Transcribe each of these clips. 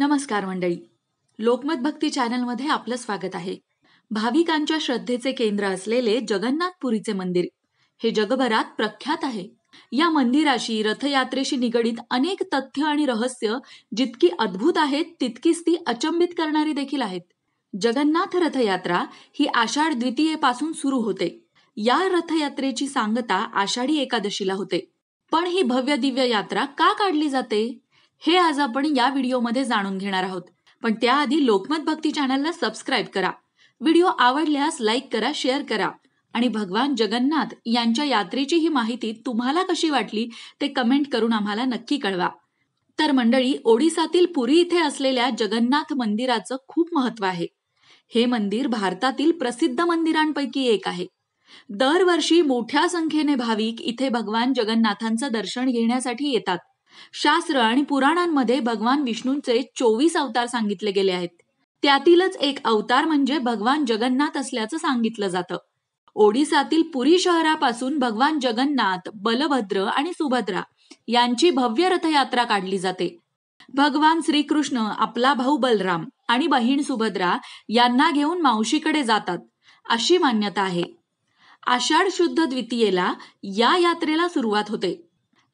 नमस्कार मंडळी लोकमत भक्ती चॅनलमध्ये आपलं स्वागत आहे भाविकांच्या श्रद्धेचे केंद्र असलेले जगन्नाथपुरीचे मंदिर हे जगभरात प्रख्यात आहे या मंदिराशी रथयात्रेशी निगडीत अनेक तथ्य आणि रहस्य जितकी अद्भुत आहेत तितकीच ती अचंबित करणारी देखील आहेत जगन्नाथ रथयात्रा ही आषाढ द्वितीयेपासून सुरू होते या रथयात्रेची सांगता आषाढी एकादशीला होते पण ही भव्य दिव्य यात्रा का काढली जाते हे आज आपण या व्हिडिओमध्ये जाणून घेणार आहोत पण त्याआधी लोकमत भक्ती चॅनलला सबस्क्राईब करा व्हिडिओ आवडल्यास लाईक करा शेअर करा आणि भगवान जगन्नाथ यांच्या यात्रेची ही माहिती तुम्हाला कशी वाटली ते कमेंट करून आम्हाला नक्की कळवा तर मंडळी ओडिसातील पुरी इथे असलेल्या जगन्नाथ मंदिराचं खूप महत्व आहे हे मंदिर भारतातील प्रसिद्ध मंदिरांपैकी एक आहे दरवर्षी मोठ्या संख्येने भाविक इथे भगवान जगन्नाथांचं दर्शन घेण्यासाठी येतात शास्त्र आणि पुराणांमध्ये भगवान विष्णूंचे चोवीस अवतार सांगितले गेले आहेत त्यातीलच एक अवतार म्हणजे भगवान जगन्नाथ असल्याचं सांगितलं जातं ओडिसातील पुरी शहरापासून भगवान जगन्नाथ बलभद्र आणि सुभद्रा यांची भव्य रथयात्रा काढली जाते भगवान श्रीकृष्ण आपला भाऊ बलराम आणि बहीण सुभद्रा यांना घेऊन मावशीकडे जातात अशी मान्यता आहे आषाढ शुद्ध द्वितीयेला या यात्रेला सुरुवात होते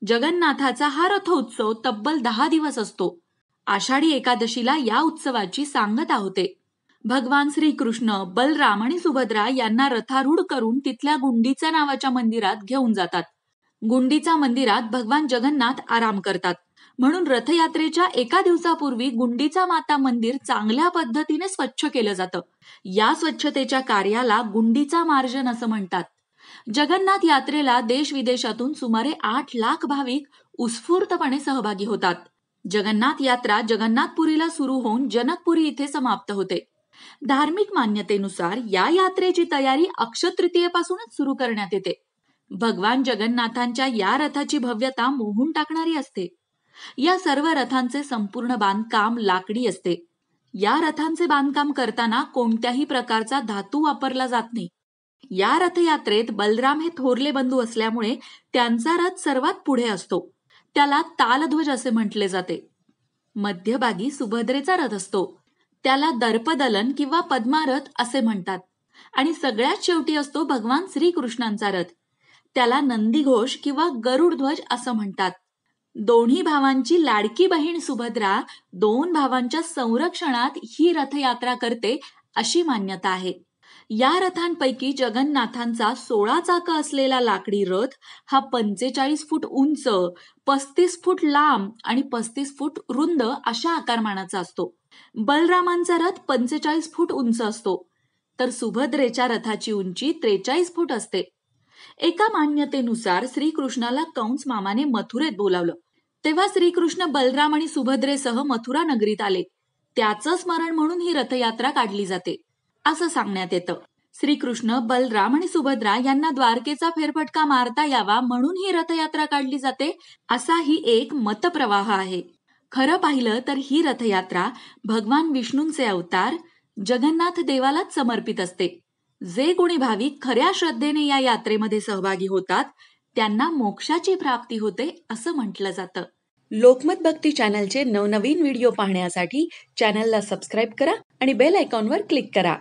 जगन्नाथाचा हा रथोत्सव तब्बल दहा दिवस असतो आषाढी एकादशीला या उत्सवाची सांगता होते भगवान श्रीकृष्ण बलराम आणि सुभद्रा यांना रथारूढ करून तिथल्या गुंडीचा नावाच्या मंदिरात घेऊन जातात गुंडीचा मंदिरात भगवान जगन्नाथ आराम करतात म्हणून रथयात्रेच्या एका दिवसापूर्वी गुंडीचा माता मंदिर चांगल्या पद्धतीने स्वच्छ केलं जातं या स्वच्छतेच्या कार्याला गुंडीचा मार्जन असं म्हणतात जगन्नाथ यात्रेला देश विदेशातून सुमारे आठ लाख भाविक उत्स्फूर्तपणे सहभागी होतात जगन्नाथ यात्रा जगन्नाथपुरीला सुरू होऊन जनकपुरी इथे समाप्त होते धार्मिक मान्यतेनुसार या यात्रेची तयारी अक्षतृतीयेपासूनच सुरू करण्यात येते भगवान जगन्नाथांच्या या रथाची भव्यता मोहून टाकणारी असते या सर्व रथांचे संपूर्ण बांधकाम लाकडी असते या रथांचे बांधकाम करताना कोणत्याही प्रकारचा धातू वापरला जात नाही या रथयात्रेत बलराम हे थोरले बंधू असल्यामुळे त्यांचा रथ सर्वात पुढे असतो त्याला तालध्वज असे म्हटले जाते मध्यभागी सुभद्रेचा रथ असतो त्याला दर्पदलन किंवा पद्मारथ असे म्हणतात आणि सगळ्यात शेवटी असतो भगवान श्रीकृष्णांचा रथ त्याला नंदीघोष किंवा गरुडध्वज असं म्हणतात दोन्ही भावांची लाडकी बहीण सुभद्रा दोन भावांच्या संरक्षणात ही रथयात्रा करते अशी मान्यता आहे या रथांपैकी जगन्नाथांचा सोळा चाक असलेला लाकडी रथ हा पंचेचाळीस फूट उंच पस्तीस फूट लांब आणि पस्तीस फूट रुंद अशा आकारमानाचा असतो बलरामांचा रथ पंचेचाळीस फूट उंच असतो तर सुभद्रेच्या रथाची उंची त्रेचाळीस फूट असते एका मान्यतेनुसार श्रीकृष्णाला कंस मामाने मथुरेत बोलावलं तेव्हा श्रीकृष्ण बलराम आणि सुभद्रेसह मथुरा नगरीत आले त्याचं स्मरण म्हणून ही रथयात्रा काढली जाते असं सांगण्यात येतं श्रीकृष्ण बलराम आणि सुभद्रा यांना द्वारकेचा फेरफटका मारता यावा म्हणून ही रथयात्रा काढली जाते असा ही एक मतप्रवाह आहे खरं पाहिलं तर ही रथयात्रा भगवान विष्णूंचे अवतार जगन्नाथ देवालाच समर्पित असते जे कोणी भाविक खऱ्या श्रद्धेने या यात्रेमध्ये सहभागी होतात त्यांना मोक्षाची प्राप्ती होते असं म्हटलं जातं लोकमत भक्ती चॅनलचे नवनवीन व्हिडिओ पाहण्यासाठी चॅनलला सबस्क्राईब करा आणि बेल वर क्लिक करा